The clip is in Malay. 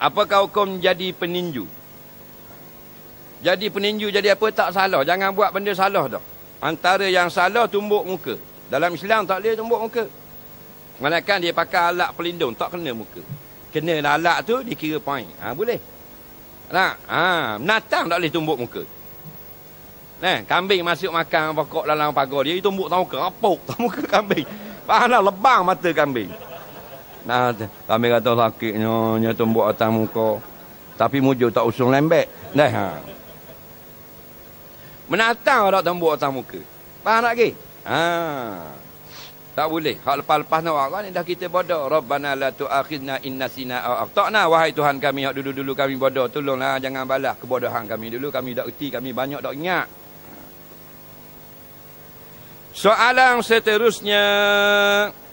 Apakah hukum jadi peninju? Jadi peninju jadi apa tak salah. Jangan buat benda salah dah. Antara yang salah tumbuk muka. Dalam Islam tak boleh tumbuk muka. Malakan dia pakai alat pelindung tak kena muka. Kena alat tu dikira poin. Ha boleh. Nah, ha menatang tak boleh tumbuk muka. Nah, kambing masuk makan pokok dalam pagar dia, dia tumbuk tahu ke apuk tahu muka kambing. Faham lah lebang mata kambing. Nah, kami kata laki dia tumbuk atas muka. Tapi mujur tak usung lembek. Dah. Ha. Menatang orang tumbuk atas muka. Faham tak lagi? Ha. Tak boleh. Hak lepas-lepas nak orang ni dah kita bodoh. Rabbana la tu'akhidna inna sina au'aktakna. Wahai Tuhan kami yang dulu-dulu kami bodoh. Tolonglah jangan balas kebodohan kami dulu. Kami dah uti Kami banyak tak ingat. Soalan seterusnya.